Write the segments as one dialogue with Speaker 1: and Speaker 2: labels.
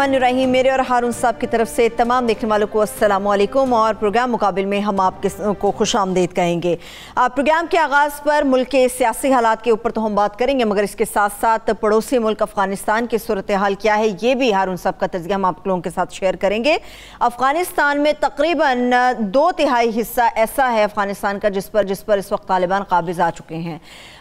Speaker 1: रहीम मेरे और हारून साहब की तरफ से तमाम देखने वालों को असलम और प्रोग्राम मुकाबल में हम आपके को खुश आमदेद कहेंगे प्रोग्राम के आगाज़ पर मुल्क के सियासी हालात के ऊपर तो हम बात करेंगे मगर इसके साथ साथ पड़ोसी मुल्क अफ़गानिस्तान की सूरत हाल क्या है ये भी हारून साहब का तजिया हम आप लोगों के साथ शेयर करेंगे अफ़गानिस्तान में तकरीबन दो तिहाई हिस्सा ऐसा है अफ़गानिस्तान का जिस पर जिस पर इस वक्त तालिबान काबिज आ चुके हैं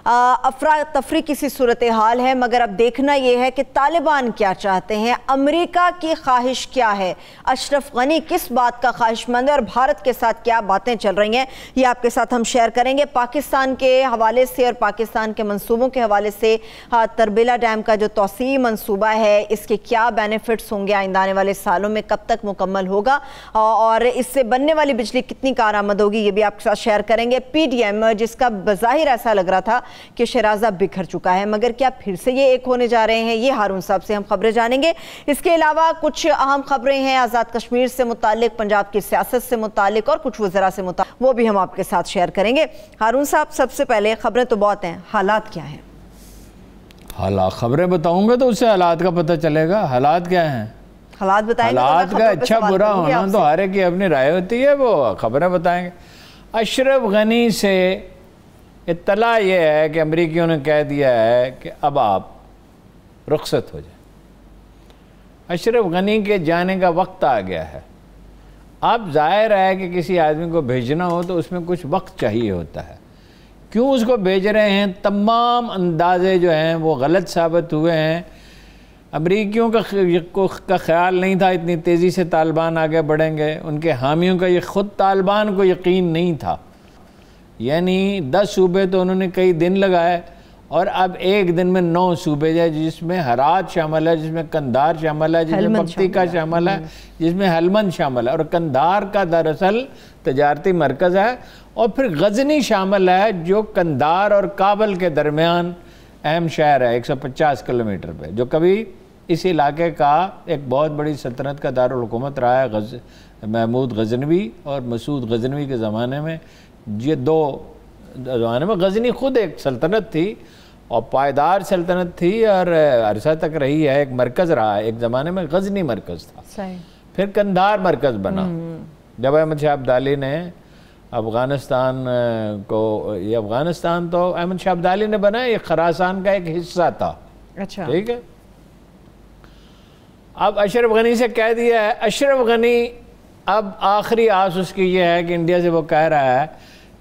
Speaker 1: अफरा तफरी किसी सूरत हाल है मगर अब देखना यह है कि तालिबान क्या चाहते हैं अमरीका की ख्वाहिश क्या है अशरफ गनी किस बात का ख्वाहिशमंद है और भारत के साथ क्या बातें चल रही हैं ये आपके साथ हम शेयर करेंगे पाकिस्तान के हवाले से और पाकिस्तान के मनसूबों के हवाले से हाँ, तरबेला डैम का जो तोसी मनसूबा है इसके क्या बेनिफिट्स होंगे आइंदा आने वाले सालों में कब तक मुकम्मल होगा और इससे बनने वाली बिजली कितनी कार आमद होगी ये भी आपके साथ शेयर करेंगे पी डी एम जिसका बाहिर ऐसा लग रहा था कि शराजा बिखर चुका है मगर क्या फिर से ये एक होने जा रहे हैं ये हारून साहब से हम खबरें जानेंगे इसके अलावा कुछ अहम खबरें हैं आज़ाद कश्मीर से मुतल पंजाब की सियासत से मुतल और कुछ वजरा से मुतल वो भी हम आपके साथ शेयर करेंगे हारून साहब सबसे पहले खबरें तो बहुत हैं हालात क्या हैं
Speaker 2: हालात खबरें बताऊंगा तो उससे हालात का पता चलेगा हालात क्या हैं
Speaker 1: हालात बताएंगे तो हालात का अच्छा बुरा होना तो
Speaker 2: हर एक की अपनी राय होती है वो खबरें बताएंगे अशरफ गनी से इतला ये है कि अमरीकियों ने कह दिया है कि अब आप रुखसत हो जाए अशरफ गनी के जाने का वक्त आ गया है अब जाहिर है कि किसी आदमी को भेजना हो तो उसमें कुछ वक्त चाहिए होता है क्यों उसको भेज रहे हैं तमाम अंदाजे जो हैं वो गलत साबित हुए हैं अमरीकियों का का ख्याल नहीं था इतनी तेज़ी से तालिबान आगे बढ़ेंगे उनके हामियों का ये ख़ुद तालिबान को यकीन नहीं था यानी दस सूबे तो उन्होंने कई दिन लगाए और अब एक दिन में नौ सूबे जाए जिसमें हरात शामिल है जिसमें कंधार शामिल है जिसमें पक्ति का शामिल है हम्म। जिसमें हलमंद शामिल है और कंधार का दरअसल तजारती मरकज़ है और फिर गजनी शामिल है जो कंधार और काबल के दरमियान अहम शहर है 150 किलोमीटर पे जो कभी इस इलाके का एक बहुत बड़ी सल्तनत का दारकूमत रहा है गज महमूद गजनवी और मसूद गजनवी के ज़माने में ये दो ज़माने में गजनी खुद एक सल्तनत थी और पायदार सल्तनत थी और अरसा तक रही है एक मरकज़ रहा है एक ज़माने में गजनी मरकज़ था फिर कंधार मरकज़ बना हम्म। जब अहमद शाह अब्दाली ने अफ़गानिस्तान को ये अफ़गानिस्तान तो अहमद शाह अब्दाली ने बनाया ये खरासान का एक हिस्सा था अच्छा ठीक है अब अशरफ गनी से कह दिया है अशरफ गनी अब आखिरी आस उसकी ये है कि इंडिया से वो कह रहा है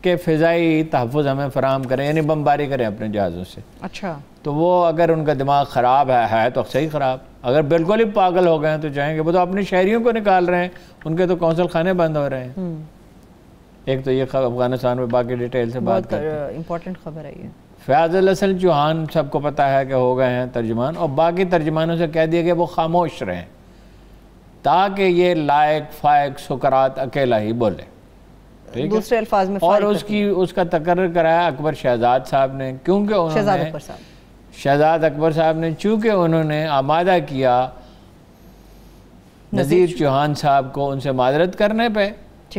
Speaker 2: के फ़ज़ाई तहफ़ हमें फराम करें यानी बमबारी करें अपने जहाज़ों से अच्छा तो वो अगर उनका दिमाग ख़राब है, है तो सही ख़राब अगर बिल्कुल ही पागल हो गए हैं तो चाहेंगे वो तो अपने शहरीों को निकाल रहे हैं उनके तो कौंसल खाने बंद हो रहे हैं हम्म। एक तो ये अफगानिस्तान में बाकी डिटेल से बात कर
Speaker 1: इम्पोर्टेंट खबर है
Speaker 2: ये असल चौहान सबको पता है कि हो गए हैं तर्जमान और बाकी तर्जमानों से कह दिया कि वो खामोश रहें ताकि ये लायक फायक सुकरात अकेला ही बोले दूसरे अल्फाज में और उसकी उसका तकर कराया अकबर शहजाद साहब ने क्योंकि शहजाद अकबर साहब ने चूंकि उन्होंने आमादा किया नज़ीर चौहान साहब को उनसे माजरत करने पे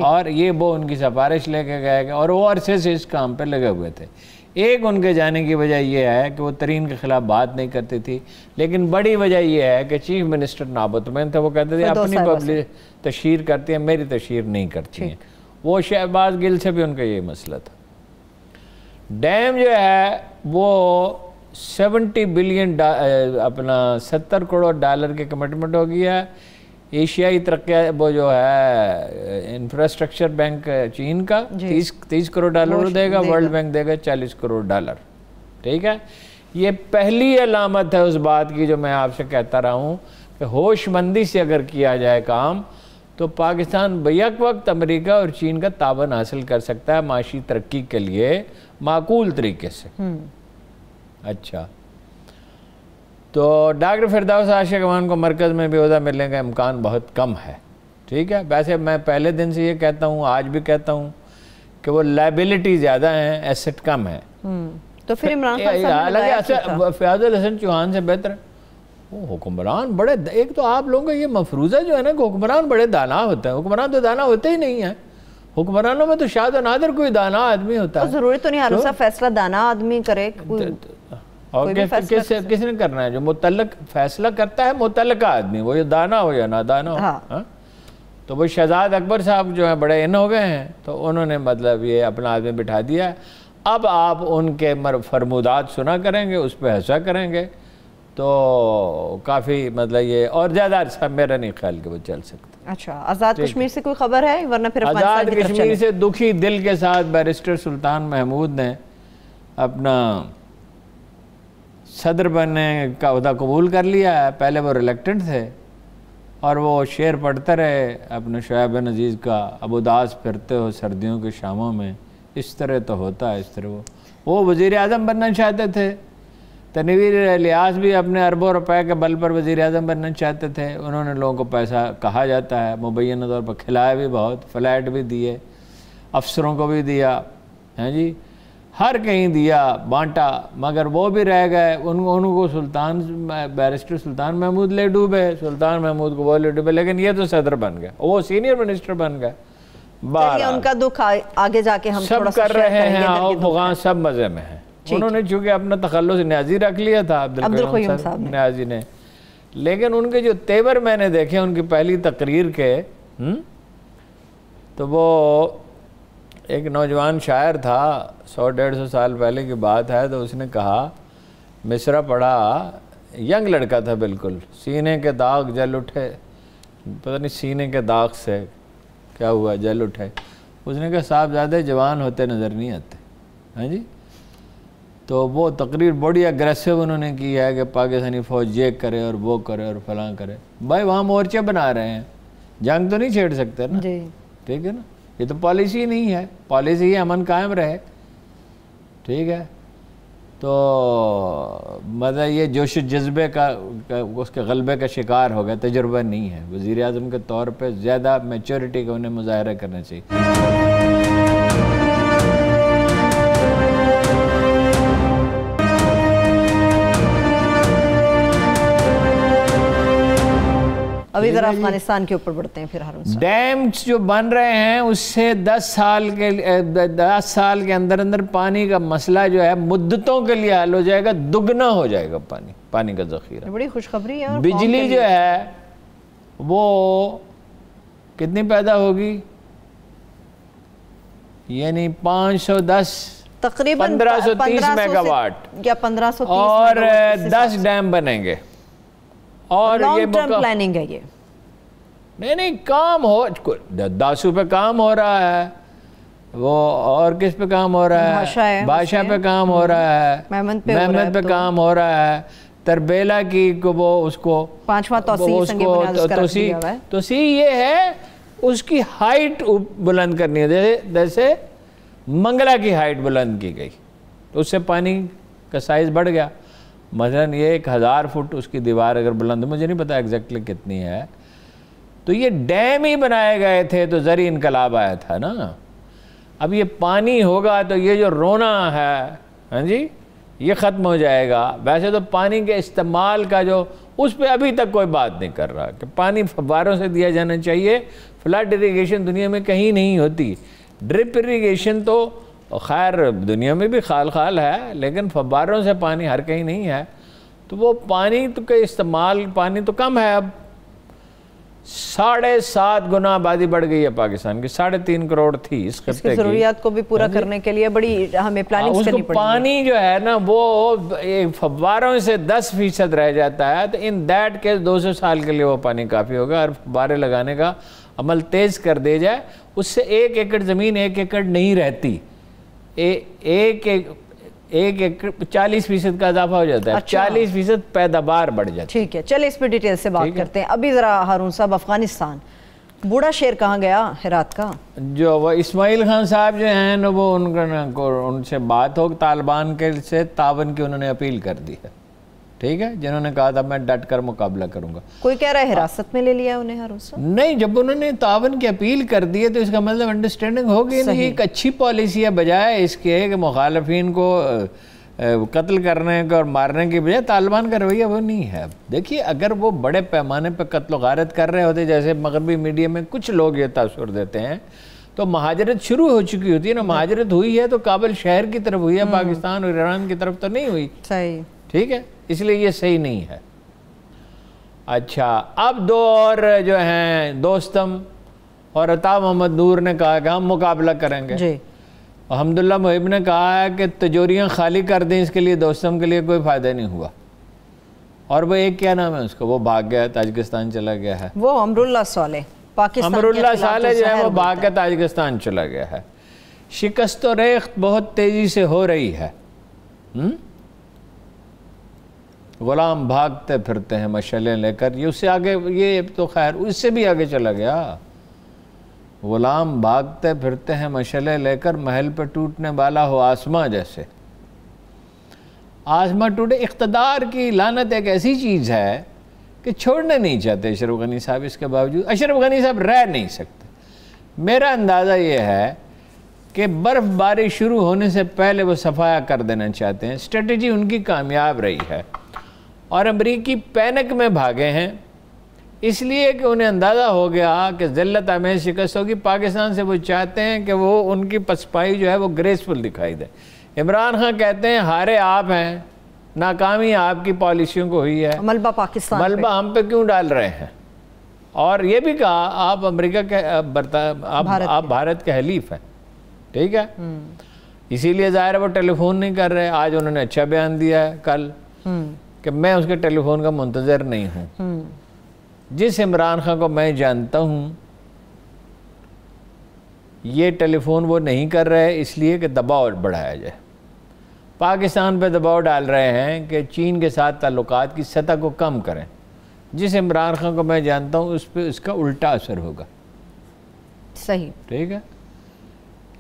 Speaker 2: और ये वो उनकी सिफारिश लेके गए और वो अरसे से इस काम पे लगे हुए थे एक उनके जाने की वजह यह है कि वो तरीन के ख़िलाफ़ बात नहीं करती थी लेकिन बड़ी वजह यह है कि चीफ मिनिस्टर नाबुतमैन थे वो कहते थे अपनी पब्लिक तशहर करती है मेरी तशहर नहीं करती है वो शहबाज गिल से भी उनका यही मसला था डैम जो है वो 70 बिलियन अपना 70 करोड़ डॉलर के कमिटमेंट हो गई है एशियाई तरक्या वो जो है इंफ्रास्ट्रक्चर बैंक चीन का तीस तीस करोड़ डॉलर देगा वर्ल्ड बैंक देगा चालीस करोड़ डॉलर ठीक है ये पहली अलामत है उस बात की जो मैं आपसे कहता रहा हूँ कि होशमंदी से अगर किया जाए काम तो पाकिस्तान बैक वक्त अमेरिका और चीन का तावन हासिल कर सकता है माशी तरक्की के लिए माकूल तरीके से हम्म। अच्छा तो डॉक्टर फिरदास आशिक अवान को मरकज़ में भी अहदा मिलने का इम्कान बहुत कम है ठीक है वैसे मैं पहले दिन से ये कहता हूँ आज भी कहता हूँ कि वो लाइबिलिटी ज़्यादा हैं एसेट कम है हम्म। तो फिर इमरान हालांकि फयाजुल हसन चौहान से बेहतर है हुक्मरान बड़े एक तो आप लोगों का ये मफरूज़ा जो है ना कि हुक्मरान बड़े दाना होते हैं हुक्मरान तो दाना होते ही नहीं है हुक्मरानों में तो शायद नादर कोई दाना आदमी होता तो है ज़रूरी तो नहीं तो हर
Speaker 1: फैसला दाना आदमी करे
Speaker 2: और किस किसने करना है जो मुतल फैसला करता है मुतल आदमी वो ये दाना हो या ना दाना हो हाँ।, हाँ। तो वो शहजाद अकबर साहब जो है बड़े इन हो गए हैं तो उन्होंने मतलब ये अपना आदमी बिठा दिया अब आप उनके मर फरमुदात सुना करेंगे उस पर हंसा करेंगे तो काफ़ी मतलब ये और ज़्यादा अच्छा मेरा नहीं ख्याल कि वो चल सकता
Speaker 1: अच्छा आज़ाद कश्मीर से कोई खबर है वरना फिर आज़ाद कश्मीर से
Speaker 2: दुखी दिल के साथ बैरिस्टर सुल्तान महमूद ने अपना सदर बनने का उदा कबूल कर लिया है पहले वो रिलेक्टेंट थे और वो शेर पढ़ते रहे अपने शुब नजीज़ का अब उदास फिरते हो सर्दियों के शामों में इस तरह तो होता है इस तरह वो वो वज़ी अजम बनना चाहते थे तनवीर लियास भी अपने अरबों रुपए के बल पर वज़ी अजम बनना चाहते थे उन्होंने लोगों को पैसा कहा जाता है मुबैन तौर पर खिलाया भी बहुत फ्लैट भी दिए अफसरों को भी दिया हैं जी हर कहीं दिया बांटा मगर वो भी रह गए उन उनको सुल्तान बैरिस्टर सुल्तान महमूद ले डूबे सुल्तान महमूद को वो ले डूबे लेकिन ये तो सदर बन गए वो सीनियर मिनिस्टर बन गए बारह उनका
Speaker 1: दुख आगे जाके हम सब कर रहे
Speaker 2: हैं सब मज़े में हैं उन्होंने चूंकि अपना तखलस न्याजी रख लिया था अब्दुल साहब न्याजी ने लेकिन उनके जो तेवर मैंने देखे उनकी पहली तकरीर के हुँ? हम्म, तो वो एक नौजवान शायर था सौ डेढ़ सौ साल पहले की बात है तो उसने कहा मिसरा पढ़ा यंग लड़का था बिल्कुल सीने के दाग जल उठे पता नहीं सीने के दाग से क्या हुआ जल उठे उसने कहा साहब ज्यादा जवान होते नज़र नहीं आते हाँ जी तो वो तकरीर बड़ी अग्रेसिव उन्होंने की है कि पाकिस्तानी फ़ौज ये करे और वो करे और फलां करे भाई वहाँ मोर्चे बना रहे हैं जंग तो नहीं छेड़ सकते ना ठीक है ना ये तो पॉलिसी नहीं है पॉलिसी ही अमन कायम रहे ठीक है तो मतलब ये जोश जज्बे का, का उसके गलबे का शिकार हो गया तजुर्बा नहीं है वज़ी अजम के तौर पर ज़्यादा मेचोरिटी का उन्हें मुजाहरा करना चाहिए
Speaker 1: अभी जरा अफगानिस्तान के ऊपर बढ़ते हैं फिर हर
Speaker 2: डैम्स जो बन रहे हैं उससे दस साल के दस साल के अंदर अंदर पानी का मसला जो है मुद्दतों के लिए हल हो जाएगा दुगना हो जाएगा पानी पानी का जखीरा
Speaker 1: बड़ी खुशखबरी है बिजली जो है
Speaker 2: वो कितनी पैदा होगी यानी 510
Speaker 1: तकरीबन 1530 मेगावाट या 1530 और 10
Speaker 2: डैम बनेंगे और ये प्लानिंग है ये नहीं नहीं काम हो दासू पे काम हो रहा है वो और किस पे काम हो रहा है बादशाह पे काम हो रहा है मेहमत पे, तो। काम हो रहा है तरबेला की को वो उसको पांचवा उसको तो सी ये है उसकी हाइट बुलंद करनी है जैसे जैसे मंगला की हाइट बुलंद की गई तो उससे पानी का साइज बढ़ गया मसलन ये एक हज़ार फुट उसकी दीवार अगर बुलंद मुझे नहीं पता एग्जैक्टली कितनी है तो ये डैम ही बनाए गए थे तो ज़री इनकलाब आया था ना अब ये पानी होगा तो ये जो रोना है हाँ जी ये ख़त्म हो जाएगा वैसे तो पानी के इस्तेमाल का जो उस पर अभी तक कोई बात नहीं कर रहा कि पानी फवारों से दिया जाना चाहिए फ्लड इरीगेशन दुनिया में कहीं नहीं होती ड्रिप इरीगेशन तो और खैर दुनिया में भी खाल खाल है लेकिन फब्बारों से पानी हर कहीं नहीं है तो वो पानी तो के इस्तेमाल पानी तो कम है अब साढ़े सात गुना आबादी बढ़ गई है पाकिस्तान की साढ़े तीन करोड़ थी इस खत्ते जरूरियात
Speaker 1: को भी पूरा करने के लिए बड़ी हमें प्लानिंग हाँ, करनी पड़ेगी पानी
Speaker 2: जो है ना वो फव्वारों से दस फीसद रह जाता है तो इन दैट के दो सौ साल के लिए वो पानी काफ़ी होगा और फव्वारे लगाने का अमल तेज़ कर दिया जाए उससे एक एकड़ ज़मीन एक एकड़ नहीं रहती एक एक चालीस फीसद का इजाफा हो जाता है अच्छा। चालीस फीसद पैदावार बढ़ जाती है ठीक है चलिए इस पर डिटेल से बात करते
Speaker 1: हैं अभी ज़रा हारून साहब अफगानिस्तान बूढ़ा शेर कहाँ गया हिरात का
Speaker 2: जो वो इस्माइल खान साहब जो हैं वो उनका उनसे बात हो तालिबान के से तावन की उन्होंने अपील कर दी है ठीक है जिन्होंने कहा था मैं डट कर मुकाबला करूंगा कोई कह रहा है हिरासत में ले लिया उन्हें नहीं जब उन्होंने तावन की अपील कर दी है तो इसका मतलब अंडरस्टैंडिंग हो गई नहीं एक अच्छी पॉलिसी है बजाय इसके कि मुखालफिन को कत्ल करने के और मारने की बजाय तालिबान का रवैया वो नहीं है देखिए अगर वो बड़े पैमाने पर कत्ल गारत कर रहे होते जैसे मगरबी मीडिया में कुछ लोग ये तासर देते हैं तो महाजरत शुरू हो चुकी होती है ना महाजरत हुई है तो काबिल शहर की तरफ हुई है हम्म। पाकिस्तान और ईरान की तरफ तो नहीं हुई सही ठीक है इसलिए ये सही नहीं है अच्छा अब दो और जो हैं दोस्तम और अता मोहम्मद नूर ने कहा कि हम मुकाबला करेंगे जी अहमदुल्ला मुहिब ने कहा है कि तिजोरियाँ खाली कर दें इसके लिए दोस्तम के लिए कोई फ़ायदा नहीं हुआ और वो एक क्या नाम है उसका वो भाग गया ताजिकिस्तान चला गया है वो अमरुल्ला साले पाकिस्तान अमरुल्ला साले तो जो है वो भाग के ताजिकिस्तान चला गया है शिकस्त रेख बहुत तेज़ी से हो रही है हुँ? हम्म? ग़ुलाम भागते फिरते हैं मशलें लेकर ये उससे आगे ये तो खैर उससे भी आगे चला गया ग़ुलाम भागते फिरते हैं मशलें लेकर महल पर टूटने वाला हो आसमां जैसे आसमां टूटे इकतदार की लानत एक ऐसी चीज़ है कि छोड़ना नहीं चाहते अशरफ गनी साहब इसके बावजूद अशरफ गनी साहब रह नहीं सकते मेरा अंदाज़ा ये है कि बर्फ़बारी शुरू होने से पहले वो सफाया कर देना चाहते हैं स्ट्रेटजी उनकी कामयाब रही है और अमरीकी पैनिक में भागे हैं इसलिए कि उन्हें अंदाज़ा हो गया कि जिल्लत आमेज शिकस्त होगी पाकिस्तान से वो चाहते हैं कि वो उनकी पसपाई जो है वो ग्रेसफुल दिखाई दे इमरान खान कहते हैं हारे आप हैं नाकामी आपकी पॉलिसियों को हुई है मलबा पाकिस्तान मलबा हम पे क्यों डाल रहे हैं और ये भी कहा आप अमेरिका के आप भारत आप भारत के हलीफ हैं ठीक है हम्म। इसीलिए ज़ाहिर है वो टेलीफोन नहीं कर रहे आज उन्होंने अच्छा बयान दिया है कल हम्म। कि मैं उसके टेलीफोन का मंतज़र नहीं हूँ हम्म। जिस इमरान खान को मैं जानता हूँ ये टेलीफोन वो नहीं कर रहे इसलिए कि दबाव बढ़ाया जाए पाकिस्तान पे दबाव डाल रहे हैं कि चीन के साथ ताल्लुक की सतह को कम करें जिस इमरान खान को मैं जानता हूँ उस पर इसका उल्टा असर होगा सही ठीक है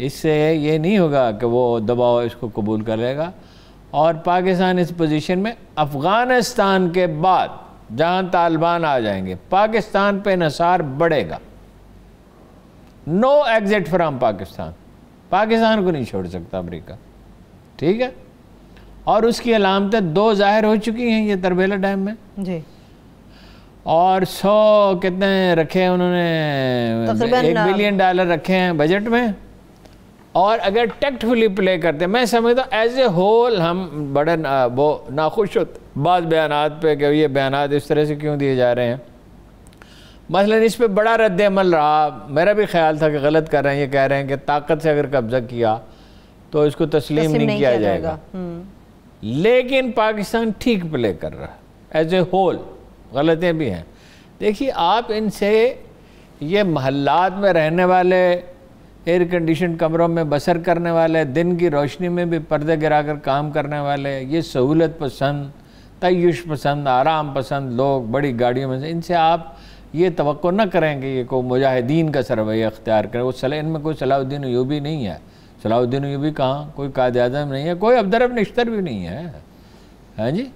Speaker 2: इससे ये नहीं होगा कि वो दबाव इसको कबूल कर लेगा और पाकिस्तान इस पोजीशन में अफ़गानिस्तान के बाद जहां तालिबान आ जाएंगे पाकिस्तान पे नसार बढ़ेगा no exit from Pakistan Pakistan को नहीं छोड़ सकता अमेरिका ठीक है और उसकी अलामतें दो ज़ाहिर हो चुकी हैं ये तरबेला डैम में जी और सौ कितने रखे हैं उन्होंने एक बिलियन डॉलर रखे हैं बजट में और अगर टेक्टफुली प्ले करते मैं समझता हूँ एज ए होल हम बड़े ना, वो नाखुश होते बाद बयान पे कि ये बयान इस तरह से क्यों दिए जा रहे हैं मसला इस पर बड़ा रद्द अमल रहा मेरा भी ख्याल था कि गलत कर रहे हैं ये कह रहे हैं कि ताकत से अगर कब्जा किया तो इसको तस्लीम नहीं, नहीं किया, किया जाएगा, जाएगा।
Speaker 1: हम्म।
Speaker 2: लेकिन पाकिस्तान ठीक प्ले कर रहा है एज ए होल गलतें भी हैं देखिए आप इनसे ये महल्लात में रहने वाले एयर कंडीशन कमरों में बसर करने वाले दिन की रोशनी में भी पर्दे गिराकर काम करने वाले ये सहूलत पसंद तयश पसंद आराम पसंद लोग बड़ी गाड़ियों में से इनसे आप ये तो न करें कि ये को मुजाहिदीन का सरवैया अख्तियार करें वो सलाह इनमें कोई सलाहुद्दीन यूबी नहीं है सलाहुद्दीन यूबी कहाँ कोई कायद अजम नहीं है कोई अब्दरब निश्तर भी नहीं है हाँ जी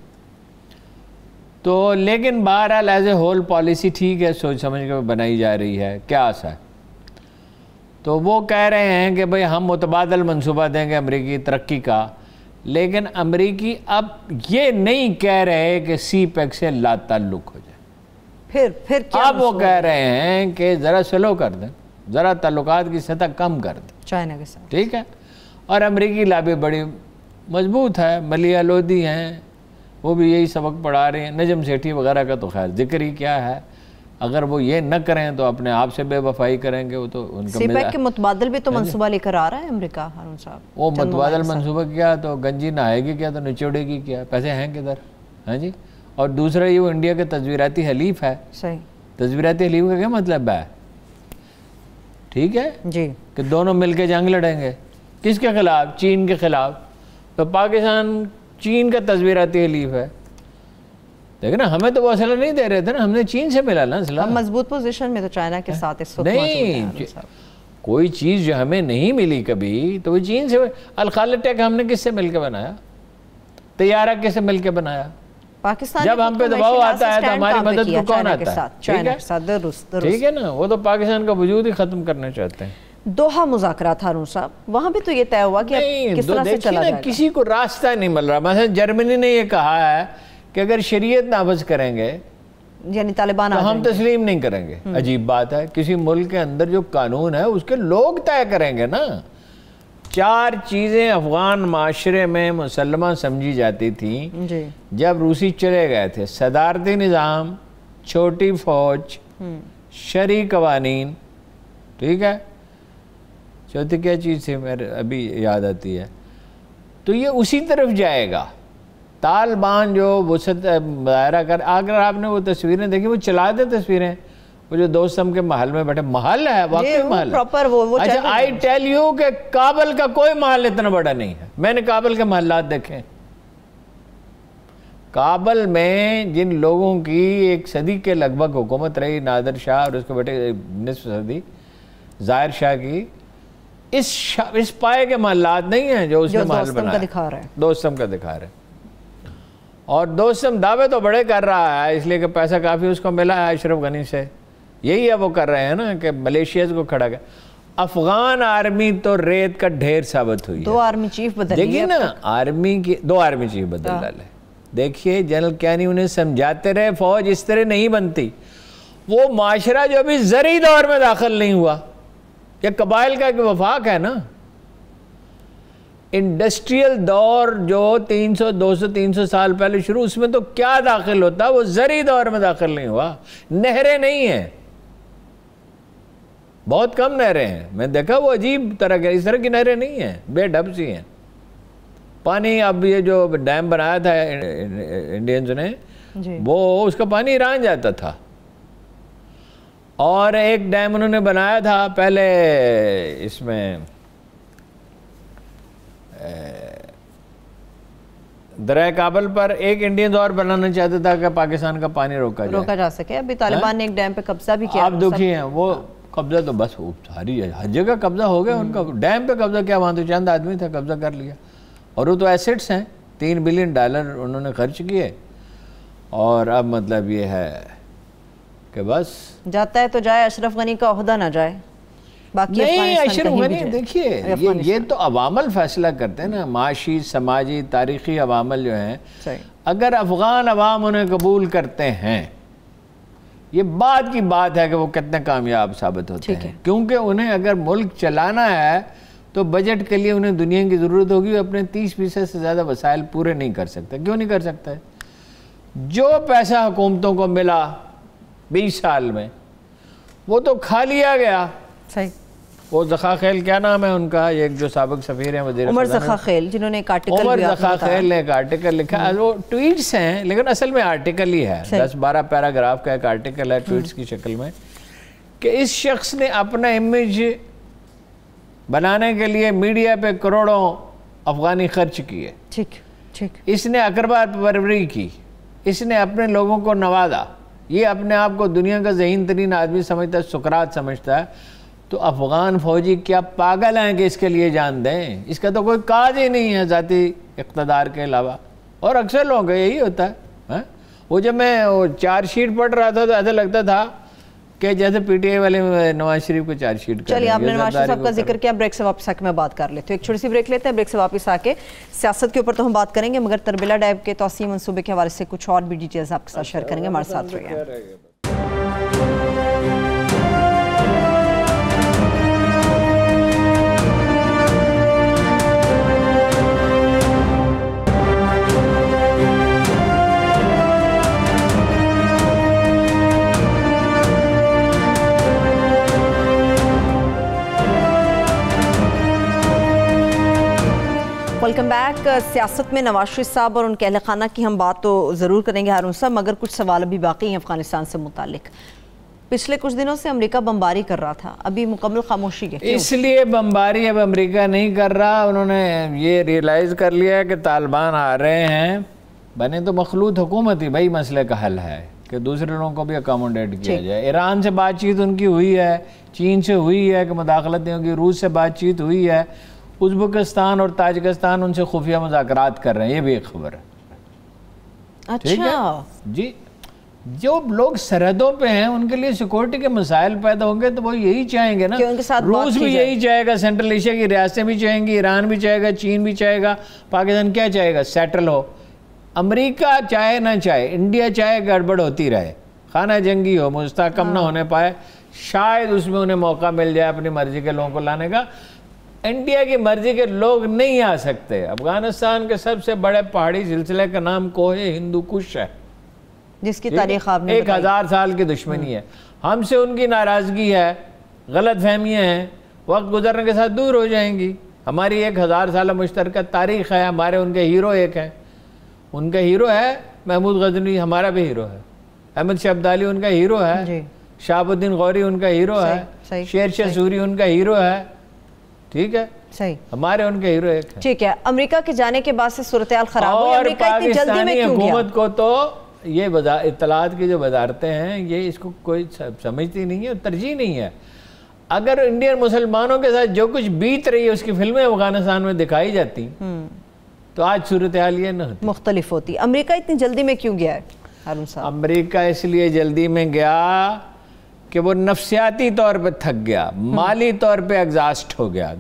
Speaker 2: तो लेकिन बहरहाल एज ए होल पॉलिसी ठीक है सोच समझ कर बनाई जा रही है क्या आशा है तो वो कह रहे हैं कि भाई हम मुतबादल मनसूबा देंगे अमरीकी तरक्की का लेकिन अमरीकी अब ये नहीं कह रहे कि सी पैक e से ला तल्लुक़ हो जाए फिर फिर क्या अब वो कह रहे हैं कि ज़रा स्लो कर दें ज़रा तल्लु की सतह कम कर दें चाइना के साथ ठीक है और अमरीकी लाबी बड़ी मजबूत है मलिया लोधी हैं वो भी यही सबक पढ़ा रहे हैं नजम सेठी वगैरह का तो खैर जिक्र ही क्या है अगर वो ये न करें तो अपने आप से बेवफाई करेंगे वो तो
Speaker 1: मुतबादल भी तो हाँ मनसूबा लेकर आ रहा है अमरीका हारून साहब वो मुतबादल मनसूबा
Speaker 2: क्या तो गंजी नहाएगी क्या तो निचोड़ेगी क्या पैसे हैं किधर हाँ जी और दूसरा ये वो इंडिया के तस्वीराती हलीफ है सही तस्वीराती हलीफ का क्या मतलब है ठीक है जी कि दोनों मिलके जंग लड़ेंगे किसके खिलाफ चीन के खिलाफ तो पाकिस्तान चीन का तस्वीराती हलीफ है देखे ना हमें तो वो असला नहीं दे रहे थे ना हमने चीन से मिला ना असला मजबूत पोजिशन में तो चाइना के साथ इस नहीं कोई चीज़ जो हमें नहीं मिली कभी तो वो चीन से अलखाल टेक हमने किससे मिलकर बनाया तैयारा किससे मिलकर बनाया
Speaker 1: पाकिस्तान जब हम पे दबाव आता है तो हमारी मदद को कौन आता
Speaker 2: है ठीक है ना वो तो पाकिस्तान का वजूद ही खत्म करना चाहते हैं
Speaker 1: दोहा मुजाकरा था रूस साहब वहां भी तो ये तय हुआ कि किस तरह से चला जाएगा
Speaker 2: किसी को रास्ता नहीं मिल रहा मतलब जर्मनी ने ये कहा है कि अगर शरीयत नाबज करेंगे यानी तालिबान तो हम तस्लीम नहीं करेंगे हम्म। अजीब बात है किसी मुल्क के अंदर जो कानून है उसके लोग तय करेंगे ना चार चीज़ें अफगान माशरे में मुसलमान समझी जाती थी जब रूसी चले गए थे सदारती निज़ाम छोटी फौज हम्म। शरी कवानीन ठीक है चौथी क्या चीज़ थी मेरे अभी याद आती है तो ये उसी तरफ जाएगा तालिबान जो वसत दायरा कर अगर आपने वो तस्वीरें देखी वो चला दे तस्वीरें वो जो दोस्त के महल में बैठे महल है वाकई महल प्रॉपर वो, वो अच्छा आई टेल यू के काबल का कोई महल इतना बड़ा नहीं है मैंने काबल के महलात देखे काबल में जिन लोगों की एक सदी के लगभग हुकूमत रही नादर शाह और उसके बेटे नसफ सदी जाहिर शाह की इस शा, इस पाए के महलात नहीं है जो उसने महल रहे दोस्तम का दिखा रहे हैं और हम दावे तो बड़े कर रहा है इसलिए कि पैसा काफ़ी उसको मिला है अशरफ गनी से यही है वो कर रहे हैं ना कि मलेशियाज को खड़ा कर अफगान आर्मी तो रेत का ढेर साबित हुई दो आर्मी चीफ बदल देखिए ना आर्मी की दो आर्मी चीफ बदल हाँ। डाले देखिए जनरल कैनी उन्हें समझाते रहे फौज इस तरह नहीं बनती वो माशरा जो अभी जरिए दौर में दाखिल नहीं हुआ यह कबाइल का एक वफाक है ना इंडस्ट्रियल दौर जो 300 200 300 साल पहले शुरू उसमें तो क्या दाखिल होता वो जरी दौर में दाखिल नहीं हुआ नहरें नहीं हैं बहुत कम नहरें हैं मैं देखा वो अजीब तरह के इस तरह की नहरें नहीं हैं बेडब सी हैं पानी अब ये जो डैम बनाया था इंडियंस ने वो उसका पानी ईरान जाता था और एक डैम उन्होंने बनाया था पहले इसमें दरा काबल पर एक इंडियन दौर बनाना चाहता था कि पाकिस्तान का पानी रोका जाए रोका
Speaker 1: जा सके अभी तालिबान ने एक डैम पे कब्जा भी किया आप दुखी हैं
Speaker 2: वो कब्जा तो बस सारी हर जगह कब्जा हो गया उनका हम्म। डैम पे कब्जा क्या वहाँ तो चंद आदमी था कब्जा कर लिया और वो तो एसेट्स हैं तीन बिलियन डॉलर उन्होंने खर्च किए और अब मतलब ये है कि बस
Speaker 1: जाता है तो जाए अशरफ गनी का अहदा ना जाए बाकी देखिए ये
Speaker 2: ये तो अवामल फैसला करते हैं ना माशी समाजी तारीखी अवामल जो हैं अगर अफगान अवाम उन्हें कबूल करते हैं ये बात की बात है कि वो कितने कामयाब साबित होते हैं है। क्योंकि उन्हें अगर मुल्क चलाना है तो बजट के लिए उन्हें दुनिया की ज़रूरत होगी अपने तीस फीसद से ज़्यादा वसाइल पूरे नहीं कर सकते क्यों नहीं कर सकते जो पैसा हुकूमतों को मिला बीस साल में वो तो खा लिया गया सही वो जखा खेल क्या नाम है उनका एक जो सबक सफ़ीर है वजी उमर जखा खेल जिन्होंने एक आर्टिकल उमर जखाखेल ने एक आर्टिकल लिखा हम्म। वो ट्वीट्स हैं लेकिन असल में आर्टिकल ही है दस बारह पैराग्राफ का एक आर्टिकल है ट्वीट्स हम्म। की शक्ल में कि इस शख्स ने अपना इमेज बनाने के लिए मीडिया पे करोड़ों अफगानी खर्च किए ठीक ठीक इसने अकरबा परवरी की इसने अपने लोगों को नवाजा ये अपने आप को दुनिया का जहीन तरीन आदमी समझता है सुकरात समझता है तो अफ़गान फ़ौजी क्या पागल हैं कि इसके लिए जान दें इसका तो कोई काज ही नहीं है ज़ाती इकतदार के अलावा और अक्सर लोगों का यही होता है हा? वो जब मैं वो शीट पढ़ रहा था तो ऐसा लगता था कि जैसे पीटीआई वाले नवाज शरीफ को चार शीट चलिए आपने नवाज शरीफ साहब का जिक्र
Speaker 1: किया ब्रेक से वापस आके मैं बात कर लेती हूँ एक छोटी सी ब्रेक लेते हैं ब्रेक से वापस आके सियासत के ऊपर तो हम बात करेंगे मगर तरबिला डैब के तोसी मनसूबे के हवाले से कुछ और भी डिटेल्स आपके साथ शेयर करेंगे हमारे साथ रहिए वेलकम बैक uh, सियासत में नवाज शरीफ साहब और उनके अहल खाना की हम बात तो ज़रूर करेंगे हारून साहब मगर कुछ सवाल अभी बाकी हैं अफगानिस्तान से मुतक पिछले कुछ दिनों से अमेरिका बमबारी कर रहा था अभी मुकम्मल खामोशी के
Speaker 2: इसलिए बमबारी अब अमेरिका नहीं कर रहा उन्होंने ये रियलाइज़ कर लिया कि तालिबान आ रहे हैं बने तो मखलूत हुकूमत ही भाई मसले का हल है कि दूसरे लोगों को भी अकोमोडेट किया जाए ईरान से बातचीत उनकी हुई है चीन से हुई है कि मुदाखलत नहीं होगी रूस से बातचीत हुई है उज्बकिस्तान और ताजिकिस्तान उनसे खुफिया मुजाकर कर रहे हैं ये भी एक खबर है अच्छा जी जो लोग सरहदों पे हैं उनके लिए सिक्योरिटी के मसाइल पैदा होंगे तो वो यही चाहेंगे ना उनके साथ रूस भी यही चाहेगा सेंट्रल एशिया की रियासतें भी चाहेंगी ईरान भी चाहेगा चीन भी चाहेगा पाकिस्तान क्या चाहेगा सेटल हो अमेरिका चाहे ना चाहे इंडिया चाहे गड़बड़ होती रहे खाना जंगी हो मुस्तकम हाँ। ना होने पाए शायद उसमें उन्हें मौका मिल जाए अपनी मर्जी के लोगों को लाने का इंडिया की मर्जी के लोग नहीं आ सकते अफगानिस्तान के सबसे बड़े पहाड़ी सिलसिले का नाम कोहे हिंदू कुश है जिसकी तारीख आपने एक हज़ार साल की दुश्मनी है हमसे उनकी नाराज़गी है गलत फहमियाँ हैं वक्त गुजरने के साथ दूर हो जाएंगी हमारी एक हज़ार साल मुश्तर तारीख है हमारे उनके हीरो एक हैं उनका हीरो है महमूद गजनी हमारा भी हीरो है अहमद शब्दाली उनका हीरो है शाहबुद्दीन गौरी उनका हीरो है शेर शाह सूरी उनका हीरो है ठीक है सही हमारे उनके हीरो एक है।
Speaker 1: ठीक है अमेरिका के जाने के बाद से सूरत खराब हो अमेरिका इतनी जल्दी में क्यों गया
Speaker 2: को तो ये इतलात की जो वजारतें हैं ये इसको कोई समझती नहीं है तरजीह नहीं है अगर इंडियन मुसलमानों के साथ जो कुछ बीत रही है उसकी फिल्में अफगानिस्तान में दिखाई जाती हम्म। तो आज सूरत हाल ये न मुख्तलिफ होती अमरीका इतनी जल्दी में क्यों गया है अमरीका इसलिए जल्दी में गया कि वो नफसियाती तौर पे थक गया माली तौर पे एग्जास्ट हो गया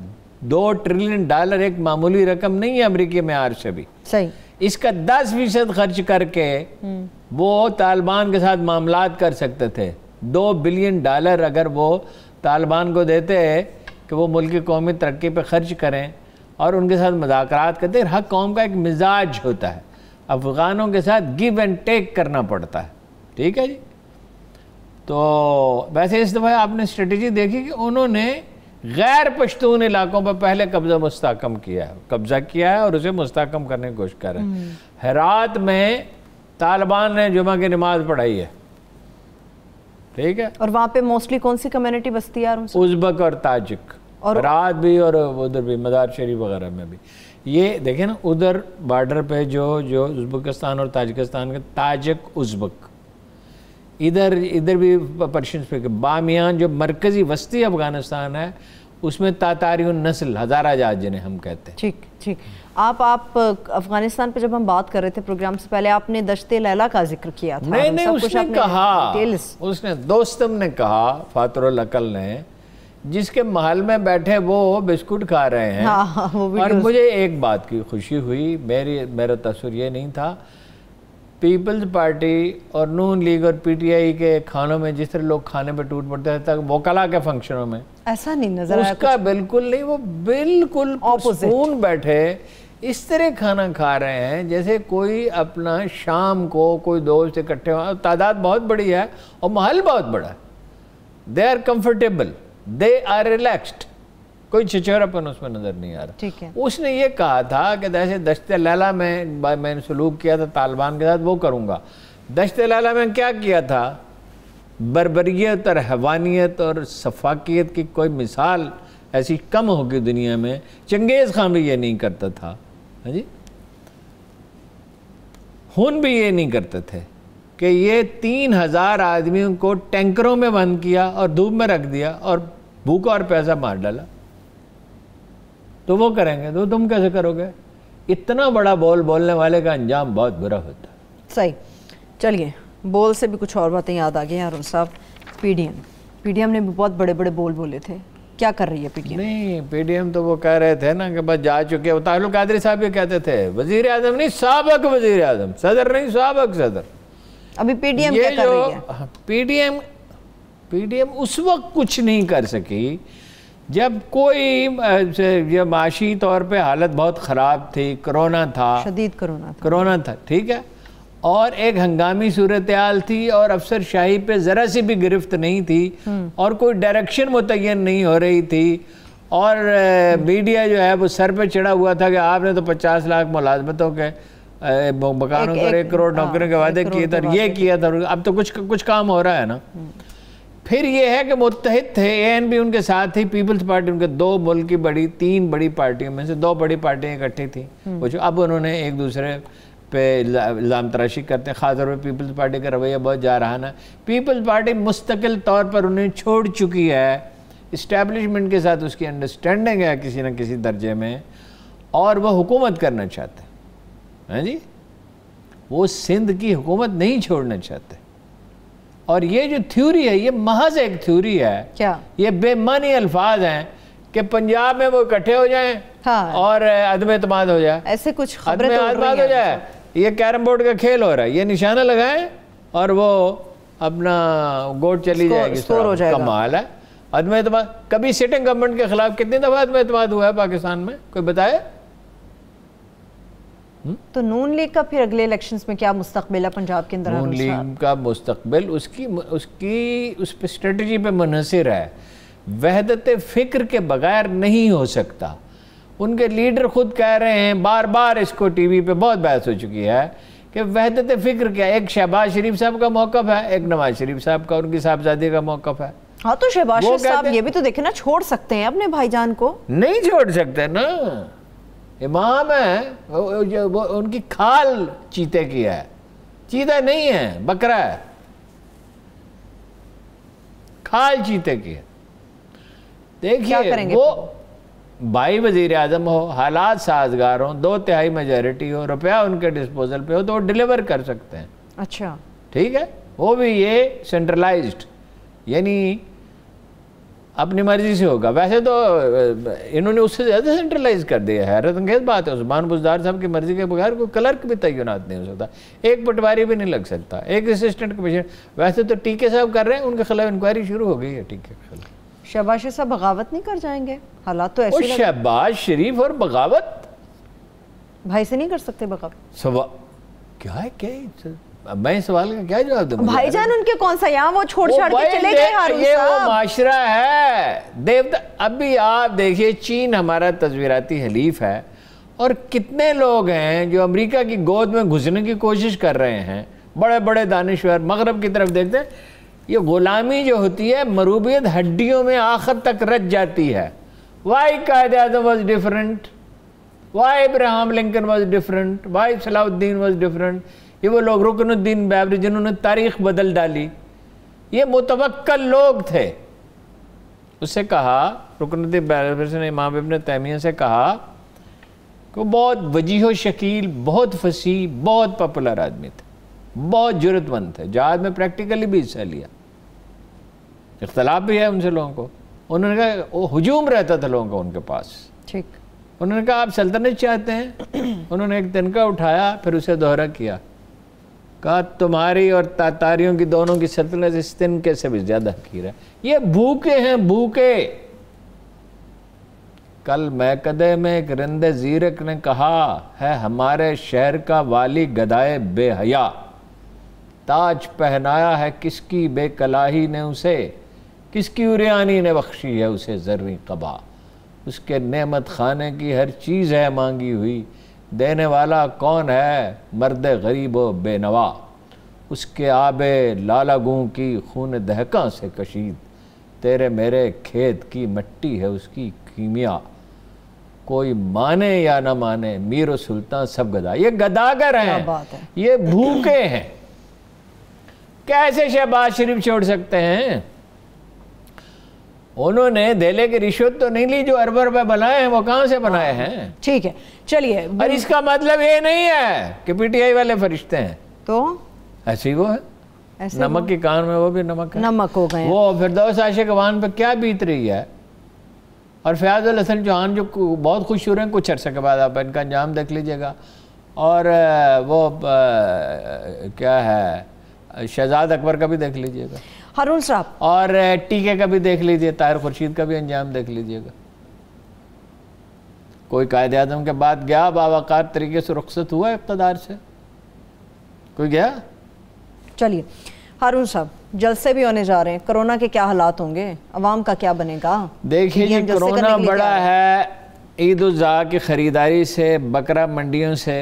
Speaker 2: दो ट्रिलियन डॉलर एक मामूली रकम नहीं है अमरीकी में से भी सही इसका दस फीसद खर्च करके हम्म। वो तालिबान के साथ मामला कर सकते थे दो बिलियन डॉलर अगर वो तालिबान को देते कि वो मुल्क की कौमी तरक्की पर खर्च करें और उनके साथ मजाक करते हर कौम का एक मिजाज होता है अफ़गानों के साथ गिव एंड टेक करना पड़ता है ठीक है जी तो वैसे इस दफ़ा आपने स्ट्रेटजी देखी कि उन्होंने गैर पश्तून इलाकों पर पहले कब्ज़ा मुस्तकम किया है कब्ज़ा किया है और उसे मुस्तकम करने की कोशिश कर रहे हैं हम्म। हैरात में तालिबान ने जुमा की नमाज पढ़ाई है ठीक है और वहाँ पे मोस्टली कौन सी कम्युनिटी बस्ती है उजबक और ताजिक और रात भी और उधर भी मदार शरीफ वगैरह में भी ये देखें ना उधर बॉर्डर पे जो जो उजबकिस्तान और ताजिकिस्तान के ताजिक उजबक इधर इधर भी पर्शियन स्पीक बामियान जो मरकज़ी वस्ती अफ़गानिस्तान है उसमें तातारी नस्ल हज़ारा जहाज जिन्हें हम कहते हैं ठीक ठीक
Speaker 1: आप आप अफगानिस्तान पे जब हम बात कर रहे थे प्रोग्राम से पहले आपने दशते लैला का जिक्र किया था नहीं नहीं उसने कहा
Speaker 2: उसने दोस्तम ने कहा फातर अकल ने जिसके महल में बैठे वो बिस्कुट खा रहे हैं हाँ,
Speaker 1: हाँ वो भी और मुझे
Speaker 2: एक बात की खुशी हुई मेरी मेरा तस्वीर ये नहीं था पीपल्स पार्टी और नून लीग और पीटीआई के खानों में जिस तरह लोग खाने पर टूट पड़ते हैं तक वोकला के फंक्शनों में ऐसा नहीं नजर उसका बिल्कुल नहीं वो बिल्कुल सुकून बैठे इस तरह खाना खा रहे हैं जैसे कोई अपना शाम को कोई दोस्त इकट्ठे तादाद बहुत बड़ी है और महल बहुत बड़ा है they are comfortable they are relaxed कोई छिछोरापन उसमें नज़र नहीं आ रहा ठीक है उसने ये कहा था कि जैसे दशत लैला में मैंने सलूक किया था तालिबान के साथ वो करूँगा दशत लैला में क्या किया था बरबरीत और हैवानियत और सफाकियत की कोई मिसाल ऐसी कम होगी दुनिया में चंगेज़ खान भी ये नहीं करता था हाँ जी हुन भी ये नहीं करते थे कि ये तीन हज़ार आदमियों को टैंकरों में बंद किया और धूप में रख दिया और भूखा और पैसा मार डाला तो वो करेंगे तो तुम कैसे करोगे इतना बड़ा बोल बोलने वाले का अंजाम बहुत बुरा होता सही
Speaker 1: चलिए बोल से भी कुछ और बातें याद आ गई अरुण साहब पीडीएम पीडीएम ने भी बहुत बड़े बड़े बोल बोले थे क्या कर रही है
Speaker 2: पीडीएम नहीं पीडीएम तो वो कह रहे थे ना कि बस जा चुके हैं ताजुल कादरी साहब भी कहते थे वजीर आजम नहीं सबक वजीर आजम सदर नहीं सबक सदर अभी पीडीएम क्या कर रही है पीडीएम पीडीएम उस वक्त कुछ नहीं कर सकी जब कोई जब माशी तौर पे हालत बहुत ख़राब थी कोरोना था शदीद कोरोना था कोरोना था ठीक है और एक हंगामी सूरत हाल थी और अफसर शाही पे ज़रा सी भी गिरफ्त नहीं थी हम्म। और कोई डायरेक्शन मुतन नहीं हो रही थी और हम्म। मीडिया जो है वो सर पे चढ़ा हुआ था कि आपने तो 50 लाख मुलाजमतों के मकानों पर एक करोड़ हाँ, नौकरियों के वादे किए थे ये किया था अब तो कुछ कुछ काम हो रहा है ना हम्म। फिर ये है कि मुतहद थे ए एन बी उनके साथ ही पीपल्स पार्टी उनके दो मुल्क की बड़ी तीन बड़ी पार्टियों में से दो बड़ी पार्टियाँ इकट्ठी थी हम्म। वो जो अब उन्होंने एक दूसरे पे इल्ज़ाम तराशी करते हैं खासतौर पर पीपल्स पार्टी का रवैया बहुत जा रहा ना पीपल्स पार्टी मुस्तकिल तौर पर उन्हें छोड़ चुकी है इस्टेबलिशमेंट के साथ उसकी अंडरस्टैंडिंग है किसी न किसी दर्जे में और वह हुकूमत करना चाहते हैं हाँ जी वो सिंध की हुकूमत नहीं छोड़ना चाहते और ये जो थ्योरी है ये महज एक थ्योरी है क्या ये बेमानी अल्फाज हैं कि पंजाब में वो इकट्ठे हो जाएं हाँ। और अदम एतम हो जाए ऐसे कुछ खबरें तो हो जाए ये कैरम बोर्ड का खेल हो रहा है ये निशाना लगाएं और वो अपना गोट चली जाएगी कमाल है अदम एतम कभी सिटिंग गवर्नमेंट के खिलाफ कितनी दफ़ा अदम एतम हुआ है पाकिस्तान में कोई बताए
Speaker 1: तो नून लीग का फिर अगले इलेक्शन में क्या मुस्तबिल है पंजाब के अंदर नून लीग
Speaker 2: का मुस्तबिल उसकी उसकी उस पर स्ट्रेटी पर मुनसर है वहदत फ़िक्र के बगैर नहीं हो सकता उनके लीडर खुद कह रहे हैं बार बार इसको टी वी पर बहुत बहस हो चुकी है कि वहदत फ़िक्र क्या एक शहबाज शरीफ साहब का मौका है एक नवाज शरीफ साहब का उनकी साहबजादी का मौका है हाँ तो शहबाज शरीफ साहब ये
Speaker 1: भी तो देखे ना छोड़ सकते हैं अपने भाईजान को
Speaker 2: नहीं छोड़ सकते ना इमाम है वो उनकी खाल चीते की है चीता नहीं है बकरा है खाल चीते की है देखिए वो भाई वजीर आजम हो हालात साजगार हो दो तिहाई मेजोरिटी हो रुपया उनके डिस्पोजल पे हो तो वो डिलीवर कर सकते हैं अच्छा ठीक है वो भी ये सेंट्रलाइज्ड यानी अपनी मर्जी से होगा वैसे तो इन्होंने उससे ज़्यादा सेंट्रलाइज कर दिया है हैरत अंगेज बात है उस्मान बुजदार साहब की मर्ज़ी के बगैर कोई क्लर्क भी तैनात नहीं हो सकता एक पटवारी भी नहीं लग सकता एक असिस्टेंट कमिश्नर वैसे तो टीके साहब कर रहे हैं उनके खिलाफ इंक्वायरी शुरू हो गई है टीके के खिलाफ
Speaker 1: शहबाज साहब बगावत नहीं कर जाएंगे हालात तो ऐसे
Speaker 2: शहबाज शरीफ और बगावत
Speaker 1: भाई से नहीं कर सकते
Speaker 2: बगावत क्या है क्या मैं सवाल का क्या जवाब दूंगा भाईजान
Speaker 1: उनके कौन सा यहाँ वो छोड़ छाड़ के चले गए ये वो
Speaker 2: माशरा है देवता अभी आप देखिए चीन हमारा तस्वीराती हलीफ है और कितने लोग हैं जो अमेरिका की गोद में घुसने की कोशिश कर रहे हैं बड़े बड़े दानश्वर मगरब की तरफ देखते हैं ये गुलामी जो होती है मरूबियत हड्डियों में आखिर तक रच जाती है why Quaid Azam was different why Abraham Lincoln was different why Salahuddin was different ये वो लोग रुकनुद्दीन बैबरी जिन्होंने तारीख बदल डाली ये मुतवक्कल लोग थे उससे कहा रुकनुद्दीन बैबरी ने इमाम इबन तैमिया से कहा कि बहुत वजीह शकील बहुत फसी बहुत पॉपुलर आदमी थे बहुत जरूरतमंद थे जहाज में प्रैक्टिकली भी हिस्सा लिया इख्तलाफ भी है उनसे लोगों को उन्होंने कहा वो हजूम रहता था लोगों का उनके पास ठीक उन्होंने कहा आप सल्तनत चाहते हैं उन्होंने एक तिनका उठाया फिर उसे दोहरा किया कहा तुम्हारी और तातारियों की दोनों की सतलज इस दिन कैसे से भी ज़्यादा खीर है ये भूखे हैं भूखे कल मैकदे में एक रिंद जीरक ने कहा है हमारे शहर का वाली गदाए बेहया ताज पहनाया है किसकी बेकलाही ने उसे किसकी उरियानी ने बख्शी है उसे जरूरी कबा उसके नेमत खाने की हर चीज़ है मांगी हुई देने वाला कौन है मर्द गरीब व बेनवा उसके आब लालागूँ की खून दहका से कशीद तेरे मेरे खेत की मिट्टी है उसकी कीमिया कोई माने या ना माने मीर सुल्तान सब गदा ये गदागर हैं ये भूखे हैं कैसे शहबाज शरीफ छोड़ सकते हैं उन्होंने देले के रिश्वत तो नहीं ली जो अरब रुपए बनाए हैं वो कहाँ से बनाए हैं ठीक है चलिए और इसका मतलब ये नहीं है कि पीटीआई वाले फरिश्ते हैं तो ऐसी वो है नमक की कान में वो भी नमक है नमक हो गए वो फिरदौस आशे कवान पर क्या बीत रही है और अल हसन चौहान जो बहुत खुश हो रहे हैं कुछ अर्से के बाद आप इनका अंजाम देख लीजिएगा और वो क्या है शहजाद अकबर का भी देख लीजिएगा हारून साहब और टीके का भी देख लीजिए ताहिर खुर्शीद का भी अंजाम देख लीजिएगा कोई कायद आजम के बाद गया बाबाकार तरीके से रुख्सत हुआ इकतदार से कोई गया
Speaker 1: चलिए हारून साहब जलसे भी होने जा रहे हैं कोरोना के क्या हालात होंगे अवाम का क्या बनेगा
Speaker 2: देखिए जी कोरोना बड़ा है ईद उजा की ख़रीदारी से बकरा मंडियों से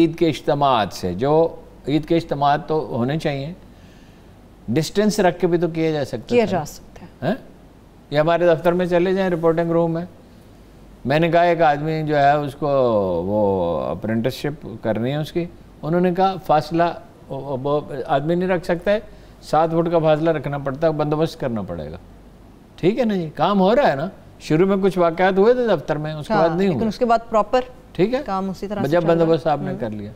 Speaker 2: ईद के इज्तम से जो ईद के इज्तम तो होने चाहिए डिस्टेंस रख के भी तो किया जा सकता किया जा सकता है हैं ये हमारे दफ्तर में चले जाएं रिपोर्टिंग रूम में मैंने कहा एक आदमी जो है उसको वो अप्रेंटिसशिप करनी है उसकी उन्होंने कहा फासला वो आदमी नहीं रख सकता है सात फुट का फासला रखना पड़ता है बंदोबस्त करना पड़ेगा ठीक है ना जी काम हो रहा है ना शुरू में कुछ वाकयात हुए थे दफ्तर में उसके बाद हाँ, नहीं हुआ उसके बाद प्रॉपर ठीक है काम उसी तरह जब बंदोबस्त आपने हम्म। कर लिया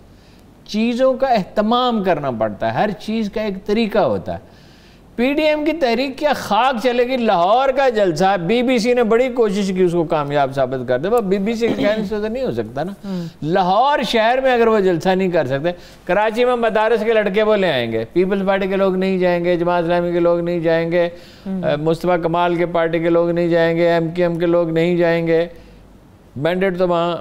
Speaker 2: चीज़ों का अहतमाम करना पड़ता है हर चीज़ का एक तरीका होता है पीडीएम की तहरीक क्या खाक चलेगी लाहौर का जलसा बीबीसी ने बड़ी कोशिश की उसको कामयाब साबित कर दे बीबीसी के कहने से तो नहीं हो सकता ना हम्म। लाहौर शहर में अगर वो जलसा नहीं कर सकते कराची में मदारस के लड़के बोले आएंगे पीपल्स पार्टी के लोग नहीं जाएंगे जमात इस्लामी के लोग नहीं जाएंगे हम्म। मुस्तफ़ा कमाल के पार्टी के लोग नहीं जाएंगे एम के लोग नहीं जाएंगे बैंडेड तो वहाँ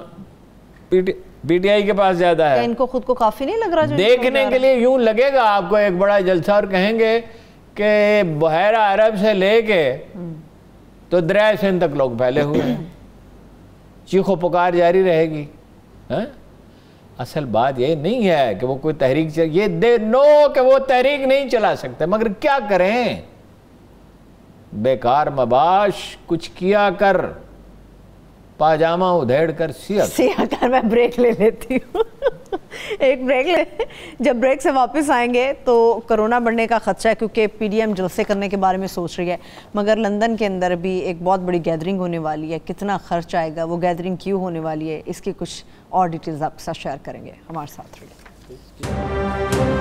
Speaker 2: पी पीटीआई के पास ज्यादा है
Speaker 1: इनको खुद को काफी नहीं लग रहा जो देखने के लिए यूं
Speaker 2: लगेगा आपको एक बड़ा जलसा और कहेंगे कि बहरा अरब से लेके तो दरिया सिंध तक लोग फैले हुए हैं चीखो पुकार जारी रहेगी है? असल बात ये नहीं है कि वो कोई तहरीक चल ये दे नो कि वो तहरीक नहीं चला सकते मगर क्या करें बेकार मबाश कुछ किया कर पाजामा उधेड़ कर सिया सिया कर मैं ब्रेक ले लेती हूँ एक ब्रेक ले
Speaker 1: जब ब्रेक से वापस आएंगे तो कोरोना बढ़ने का खदशा है क्योंकि पीडीएम जलसे करने के बारे में सोच रही है मगर लंदन के अंदर भी एक बहुत बड़ी गैदरिंग होने वाली है कितना खर्च आएगा वो गैदरिंग क्यों होने वाली है इसकी कुछ और डिटेल्स आपके साथ शेयर करेंगे हमारे साथ रहिए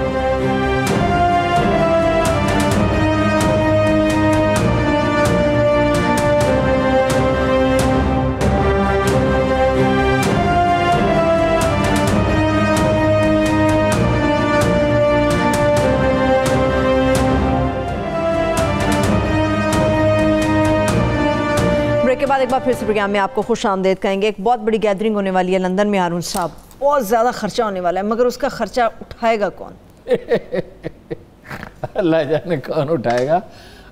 Speaker 1: बाद एक बार फिर से प्रोग्राम में आपको खुश आमदेद कहेंगे एक बहुत बड़ी गैदरिंग होने वाली है लंदन में हारून साहब बहुत ज़्यादा खर्चा होने वाला है मगर उसका खर्चा उठाएगा कौन
Speaker 2: अल्लाह जाने कौन उठाएगा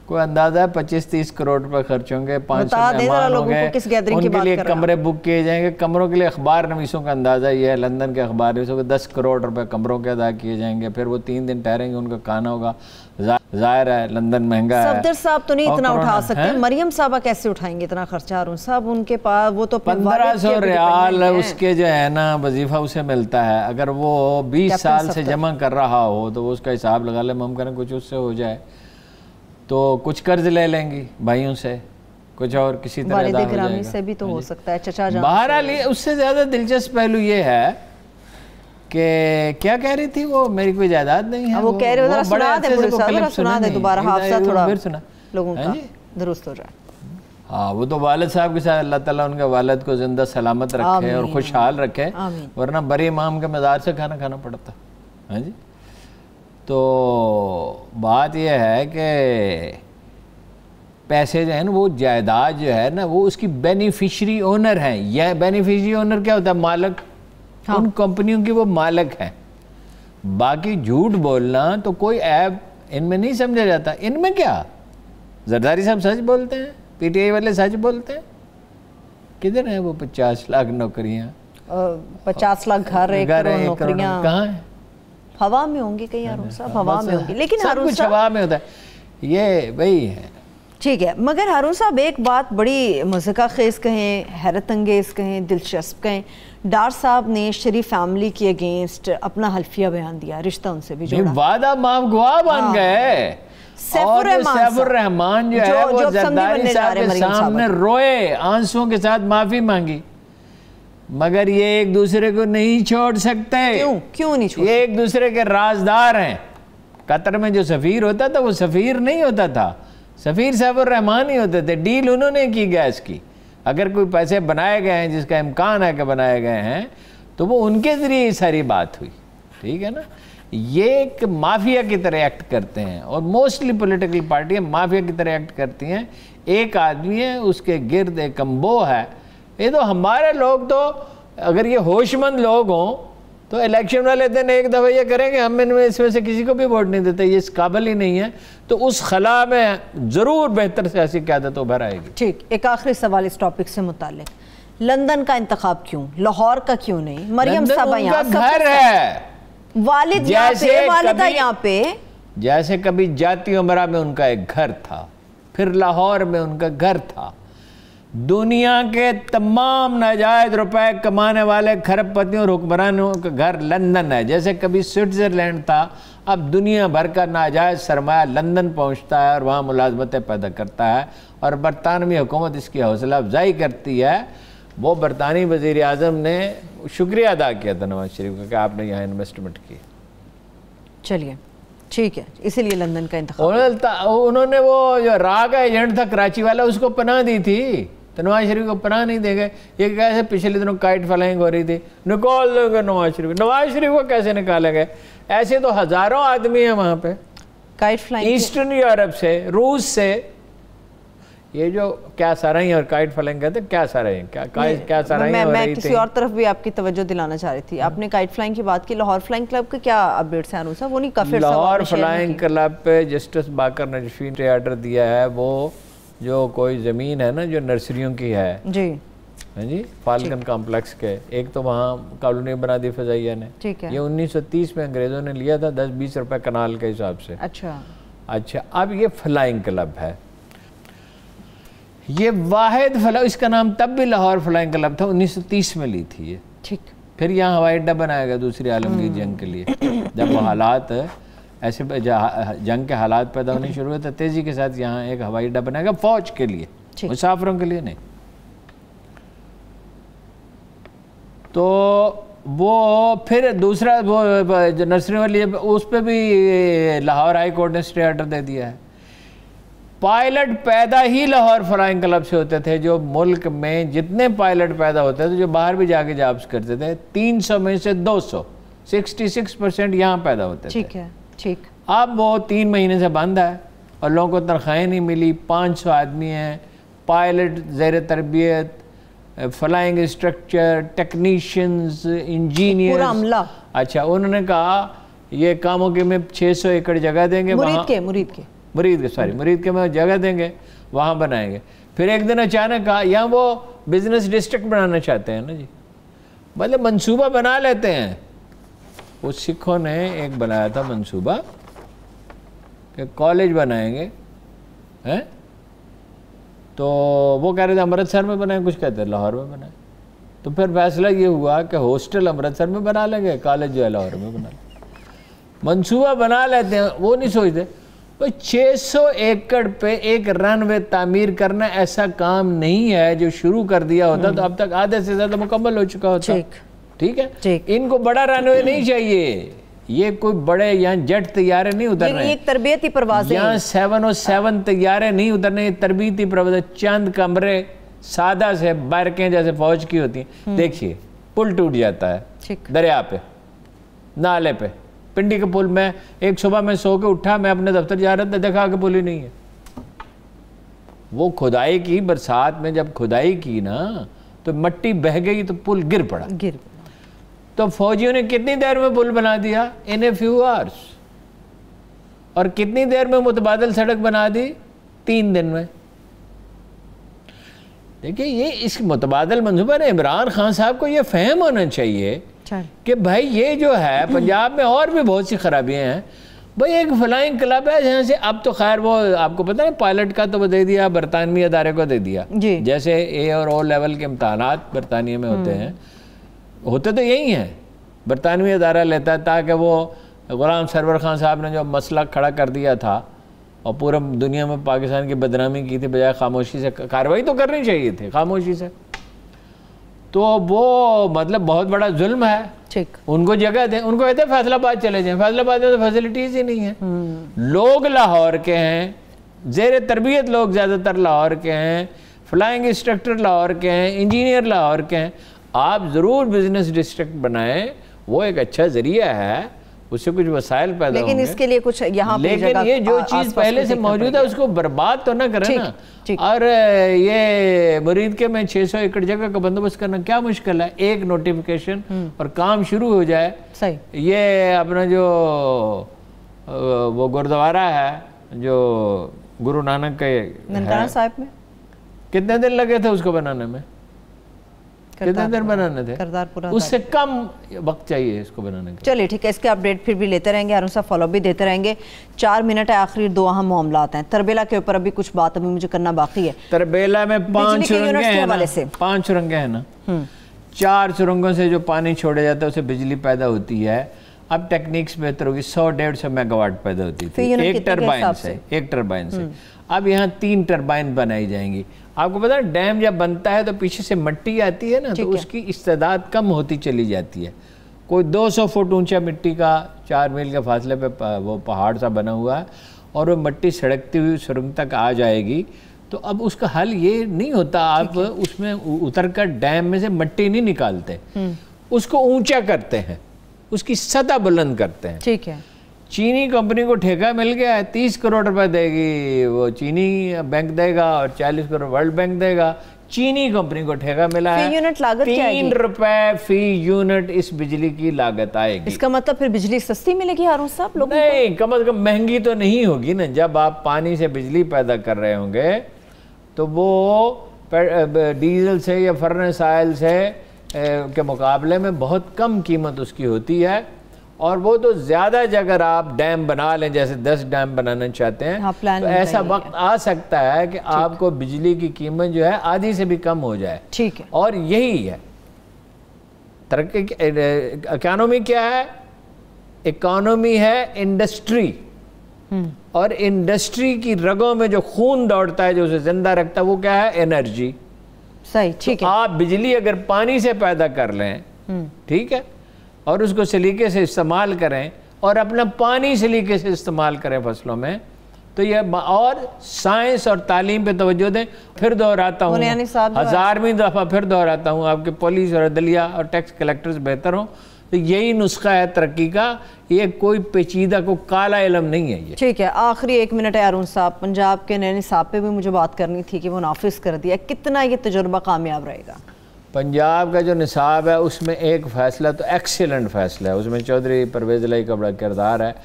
Speaker 2: कोई अंदाजा है पच्चीस तीस करोड़ रुपए खर्च होंगे पाँच होंगे उनके लिए कमरे बुक किए जाएंगे कमरों के लिए अखबार नवीसों का अंदाज़ा ये है लंदन के अखबार नवीसों के दस करोड़ रुपए कमरों के अदा किए जाएंगे फिर वो तीन दिन ठहरेंगे उनका खाना होगा जाहिर है लंदन महंगा है सफदर
Speaker 1: साहब तो नहीं इतना उठा सकते है? मरियम साहबा कैसे उठाएंगे इतना खर्चा और साहब उनके पास वो तो पंद्रह सौ रियाल उसके
Speaker 2: जो है ना वजीफा उसे मिलता है अगर वो बीस साल से जमा कर रहा हो तो वो उसका हिसाब लगा ले हम करें कुछ उससे हो जाए तो कुछ कर्ज ले लेंगी भाइयों से कुछ और किसी तरह से भी तो हो हाँ सकता है चचा बहरहाल उससे ज्यादा दिलचस्प पहलू ये है कि क्या कह रही थी वो मेरी कोई जायदाद नहीं है वो, कह रहे हो सुना दे साहब सुना दे दोबारा हादसा थोड़ा फिर सुना लोगों हाँ का दुरुस्त हो जाए हाँ वो तो वालद साहब के साथ अल्लाह ताला उनके वालद को ज़िंदा सलामत रखे और खुशहाल रखे वरना बड़े इमाम के मज़ार से खाना खाना पड़ता है हाँ जी तो बात यह है कि पैसे जो है ना वो जायदाद जो है ना वो उसकी बेनिफिशरी ओनर है यह बेनिफिशरी ओनर क्या होता है मालक हाँ। उन कंपनियों की वो मालिक हैं बाकी झूठ बोलना तो कोई ऐप इनमें नहीं समझा जाता इनमें क्या जरदारी साहब सच बोलते हैं पीटीआई वाले सच बोलते हैं किधर है वो पचास लाख नौकरियां
Speaker 1: पचास लाख घर एक नौकरियां कहा है हवा में होंगी कहीं अरुण साहब हवा में होंगी लेकिन अरुण कुछ हवा
Speaker 2: में होता है ये वही है
Speaker 1: ठीक है मगर हारून साहब एक बात बड़ी मज़का खेज कहें हैरत अंगेज़ कहें दिलचस्प कहें डार साहब ने शरीफ फैमिली के अगेंस्ट अपना हल्फिया बयान दिया
Speaker 2: रिश्ता उनसे भी जोड़ा वादा माफ गुआ बन हाँ। गए और रहमान जो, जो है वो जरदारी साहब के सामने रोए आंसुओं के साथ माफी मांगी मगर ये एक दूसरे को नहीं छोड़ सकते क्यों क्यों नहीं छोड़ ये एक दूसरे के राजदार हैं कतर में जो सफ़ीर होता था वो सफ़ीर नहीं होता था सफ़ीर साहब और रहमान ही होते थे डील उन्होंने की गैस की अगर कोई पैसे बनाए गए हैं जिसका इम्कान है कि बनाए गए हैं तो वो उनके ज़रिए ही सारी बात हुई ठीक है ना ये एक माफिया की तरह एक्ट करते हैं और मोस्टली पॉलिटिकल पार्टियाँ माफिया की तरह एक्ट करती हैं एक आदमी है उसके गिरद एक कम्बो है ये तो हमारे लोग तो अगर ये होशमंद लोग हों तो इलेक्शन वाले दिन एक दफ़ा ये करेंगे हम इनमें इसमें से किसी को भी वोट नहीं देते ये इस काबिल ही नहीं है तो उस खला में ज़रूर बेहतर ऐसी क्यादत उभर आएगी ठीक एक आखिरी सवाल इस टॉपिक से मुतल लंदन का
Speaker 1: इंतखब क्यों लाहौर का क्यों नहीं मरियम यहाँ घर है वालिद पे वालिदा यहाँ पे
Speaker 2: जैसे कभी जाती उमरा में उनका एक घर था फिर लाहौर में उनका घर था दुनिया के तमाम नाजायज रुपए कमाने वाले खरबपतियों और हुक्मरानों का घर लंदन है जैसे कभी स्विट्ज़रलैंड था अब दुनिया भर का नाजायज सरमाया लंदन पहुंचता है और वहाँ मुलाजमतें पैदा करता है और बरतानवी हुकूमत इसकी हौसला अफजाई करती है वो बरतानी वजीर अजम ने शुक्रिया अदा किया था नवाज शरीफ का कि आपने यहाँ इन्वेस्टमेंट की चलिए ठीक है इसीलिए लंदन का इंतजाम तो, उन्होंने वो जो राग एजेंट था कराची वाला उसको पनाह दी थी तो नवाज शरीफ को पनाह नहीं देंगे ये कैसे पिछले दिनों काइट फ्लाइंग हो रही थी निकाल देंगे नवाज शरीफ नवाज शरीफ को कैसे निकाला गया ऐसे तो हज़ारों आदमी हैं वहाँ पे काइट फ्लाइंग ईस्टर्न यूरोप से रूस से ये जो क्या सारा ही और काइट फ्लाइंग कहते क्या सारा साराई क्या क्या सारा मैं, मैं किसी और
Speaker 1: तरफ भी आपकी तवज्जो दिलाना चाह रही थी हाँ। आपने काइट फ्लाइंग की बात की लाहौर फ्लाइंग क्लब के क्या अपडेट्स हैं अनुसा वो नहीं काफी लाहौर फ्लाइंग
Speaker 2: क्लब पे जस्टिस बाकर नजफी ने ऑर्डर दिया है वो जो कोई ज़मीन है ना जो नर्सरियों की है जी हाँ जी फालकन कॉम्प्लेक्स के एक तो वहाँ कॉलोनी बना दी फजाइया ने ठीक है ये 1930 में अंग्रेज़ों ने लिया था 10-20 रुपए कनाल के हिसाब से अच्छा अच्छा अब ये फ्लाइंग क्लब है ये वाहिद फला इसका नाम तब भी लाहौर फ्लाइंग क्लब था 1930 में ली थी ये ठीक फिर यहाँ हवाई अड्डा बनाया गया दूसरी आलमगीर जंग के लिए जब हालात ऐसे जंग के हालात पैदा होने शुरू हुए तो तेज़ी के साथ यहाँ एक हवाई अड्डा बनाएगा फ़ौज के लिए मुसाफिरों के लिए नहीं तो वो फिर दूसरा वो नर्सरी वाली उस पर भी लाहौर हाई कोर्ट ने स्टे ऑर्डर दे दिया है पायलट पैदा ही लाहौर फ्लाइंग क्लब से होते थे जो मुल्क में जितने पायलट पैदा होते थे जो बाहर भी जाके जॉब्स करते थे 300 में से 200 66 परसेंट यहाँ पैदा होते ठीक थे है। ठीक अब वो तीन महीने से बंद है और लोगों को तनख्वाहें नहीं मिली पाँच सौ आदमी हैं पायलट जैर तरबियत फ्लाइंग स्ट्रक्चर टेक्नीशियंस इंजीनियर अच्छा उन्होंने कहा ये कामों के में 600 एकड़ जगह देंगे मुरीद के मुरीद के मुरीद के सॉरी मुरीद के में जगह देंगे वहाँ बनाएंगे फिर एक दिन अचानक कहा यहाँ वो बिजनेस डिस्ट्रिक्ट बनाना चाहते हैं ना जी मतलब मनसूबा बना लेते हैं वो सिखों ने एक बनाया था मंसूबा कि कॉलेज बनाएंगे हैं तो वो कह रहे थे अमृतसर में बनाए कुछ कहते हैं लाहौर में बनाए तो फिर फैसला ये हुआ कि हॉस्टल अमृतसर में बना लेंगे कॉलेज जो है लाहौर में बना लेंगे मनसूबा बना लेते हैं वो नहीं सोचते भाई छः सौ एकड़ पे एक रन वे तामीर करना ऐसा काम नहीं है जो शुरू कर दिया होता तो हम्म। अब तक आधे से ज़्यादा मुकम्मल हो चुका होता ठीक है इनको बड़ा रनवे नहीं चाहिए ये कोई बड़े यहाँ जेट तैयारे नहीं उधर रहे एक तरबियती प्रवास यहाँ सेवन और सेवन तैयारे नहीं उधर नहीं तरबियती प्रवास चंद कमरे सादा से बारके जैसे फौज की होती है हम्म। देखिए पुल टूट जाता है दरिया पे नाले पे पिंडी के पुल में एक सुबह में सो के उठा मैं अपने दफ्तर जा रहा था देखा कि पुल ही नहीं है वो खुदाई की बरसात में जब खुदाई की ना तो मट्टी बह गई तो पुल गिर पड़ा गिर तो फौजियों ने कितनी देर में पुल बना दिया इन ए फ्यू आवर्स और कितनी देर में मुतबादल सड़क बना दी तीन दिन में देखिए ये इस मुतबादल मंसूबा ने इमरान खान साहब को ये फहम होना चाहिए कि भाई ये जो है पंजाब में और भी बहुत सी खराबियां हैं भाई एक फ्लाइंग क्लब है जहाँ से अब तो खैर वो आपको पता है पायलट का तो वो दे दिया बरतानवी अदारे को दे दिया जैसे ए और ओ लेवल के इम्तहान बरतानिया में होते हम्म। हैं होते तो यही हैं बरतानवी अदारा लेता है ताकि वो ग़ुलाम सरवर खान साहब ने जो मसला खड़ा कर दिया था और पूरा दुनिया में पाकिस्तान की बदनामी की थी बजाय खामोशी से कार्रवाई तो करनी चाहिए थी खामोशी से तो वो मतलब बहुत बड़ा जुल्म है ठीक उनको जगह दें उनको कहते हैं फैसलाबाद चले जाएं फैसलाबाद में तो फैसिलिटीज़ ही नहीं है हम्म। लोग लाहौर के हैं जेर तरबियत लोग ज़्यादातर लाहौर के हैं फ्लाइंग इंस्ट्रक्टर लाहौर के हैं इंजीनियर लाहौर के हैं आप ज़रूर बिजनेस डिस्ट्रिक्ट बनाएं वो एक अच्छा ज़रिया है उससे कुछ मसाइल पैदा लेकिन इसके
Speaker 1: लिए कुछ यहाँ लेकिन ये जो चीज़ पहले से मौजूद है उसको
Speaker 2: बर्बाद तो ना करें ना और ये मरीद के में 600 एकड़ जगह का बंदोबस्त करना क्या मुश्किल है एक नोटिफिकेशन हम्म। और काम शुरू हो जाए सही ये अपना जो वो गुरुद्वारा है जो गुरु नानक का कितने दिन लगे थे उसको बनाने में कितना देर बनाने थे उससे कम वक्त चाहिए इसको बनाने का
Speaker 1: चलिए ठीक है इसके अपडेट फिर भी लेते रहेंगे अरुण साहब फॉलोअप भी देते रहेंगे चार मिनट है आखिरी दो अहम मामला हैं तरबेला के ऊपर अभी कुछ बात अभी मुझे करना बाकी है
Speaker 2: तरबेला में पांच रंगे हैं पांच रंगे हैं ना हम्म। चार सुरंगों से जो पानी छोड़ा जाता है उसे बिजली पैदा होती है अब टेक्निक्स बेहतर होगी सौ डेढ़ सौ मेगावाट पैदा होती थी एक टरबाइन से एक टरबाइन से हम्म। अब यहाँ तीन टरबाइन बनाई जाएंगी आपको पता है डैम जब बनता है तो पीछे से मिट्टी आती है ना तो उसकी इस्तेदाद कम होती चली जाती है कोई 200 फुट ऊंचा मिट्टी का चार मील के फासले पे वो पहाड़ सा बना हुआ है और वो मिट्टी सड़कती हुई सुरंग तक आ जाएगी तो अब उसका हल ये नहीं होता आप उसमें उतर कर डैम में से मिट्टी नहीं निकालते हम्म। उसको ऊंचा करते हैं उसकी सतह बुलंद करते हैं ठीक है चीनी कंपनी को ठेका मिल गया है तीस करोड़ रुपए देगी वो चीनी बैंक देगा और चालीस करोड़ वर्ल्ड बैंक देगा चीनी कंपनी को ठेका मिला है यूनिट
Speaker 1: लागत तीन
Speaker 2: रुपए फी यूनिट इस बिजली की लागत आएगी इसका मतलब फिर बिजली सस्ती मिलेगी हारून साहब लोगों नहीं कम अज कम महंगी तो नहीं होगी ना जब आप पानी से बिजली पैदा कर रहे होंगे तो वो डीजल से या फर्नेस ऑयल से के मुकाबले में बहुत कम कीमत उसकी होती है और वो तो ज़्यादा अगर आप डैम बना लें जैसे दस डैम बनाना चाहते हैं हाँ, तो ऐसा वक्त आ सकता है कि आपको बिजली की कीमत जो है आधी से भी कम हो जाए ठीक है और यही है तरक्की इकानमी क्या है इकोनॉमी है इंडस्ट्री हम्म। और इंडस्ट्री की रगों में जो खून दौड़ता है जो उसे जिंदा रखता है वो क्या है एनर्जी सही ठीक तो है आप बिजली अगर पानी से पैदा कर लें हम्म। ठीक है और उसको सलीके से इस्तेमाल करें और अपना पानी सलीके से इस्तेमाल करें फसलों में तो यह और साइंस और तालीम पे तवज्जो दें फिर दोहराता हूँ हज़ारवीं दफ़ा फिर दोहराता हूँ आपके पुलिस और अदलिया और टैक्स कलेक्टर्स बेहतर हों तो यही नुस्खा है तरक्की का ये कोई पेचीदा को काला इलम नहीं है ये
Speaker 1: ठीक है आखिरी एक मिनट है अरुण साहब पंजाब के नैनी साहब पे भी मुझे बात करनी थी कि वो नाफिज कर दिया कितना ये तजुर्बा कामयाब रहेगा
Speaker 2: पंजाब का जो निसाब है उसमें एक फ़ैसला तो एक्सीलेंट फ़ैसला है उसमें चौधरी परवेज लाई का बड़ा किरदार है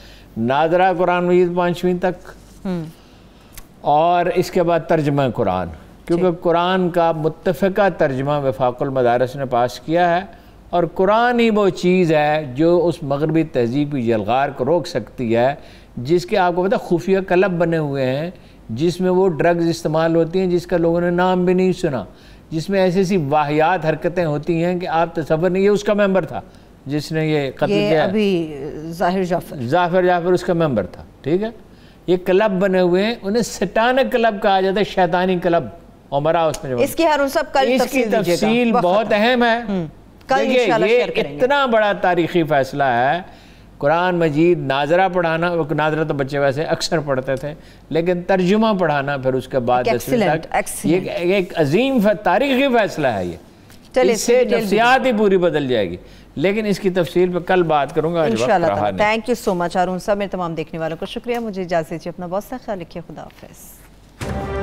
Speaker 2: नादरा कुरान मजीद पाँचवीं तक हम्म। और इसके बाद तर्जमा कुरान क्योंकि कुरान का मुतफ़ा तर्जमा मदारस ने पास किया है और कुरान ही वो चीज़ है जो उस मगरबी तहजीब की जलगार को रोक सकती है जिसके आपको पता खुफिया क्लब बने हुए हैं जिसमें वो ड्रग्स इस्तेमाल होती हैं जिसका लोगों ने नाम भी नहीं सुना जिसमें ऐसी ऐसी वाहियात हरकतें होती हैं कि आप तस्वर नहीं ये उसका मेंबर था जिसने ये कत्ल किया अभी जाहिर जाफर जाफर जाफर उसका मेंबर था ठीक है ये क्लब बने हुए हैं उन्हें सटाना क्लब कहा जाता है शैतानी क्लब उमरा उसमें इसकी हर सब कल इसकी तफसील बहुत अच्छा। अहम है हम्म,
Speaker 1: देखिए ये
Speaker 2: इतना बड़ा तारीखी फैसला है कुरान मजीद नाजरा पढ़ाना नाजरा तो बच्चे वैसे अक्सर पढ़ते थे लेकिन तर्जुमा पढ़ाना फिर उसके बाद ये एक अजीम तारीखी फैसला है ये
Speaker 1: इससे नफसियात ही
Speaker 2: पूरी बदल जाएगी लेकिन इसकी तफसील पे कल बात करूंगा thank
Speaker 1: you so much Arun साहब मेरे तमाम देखने वालों को शुक्रिया मुझे इजाज़त अपना बहुत सा ख्याल रखिए खुदा हाफिज़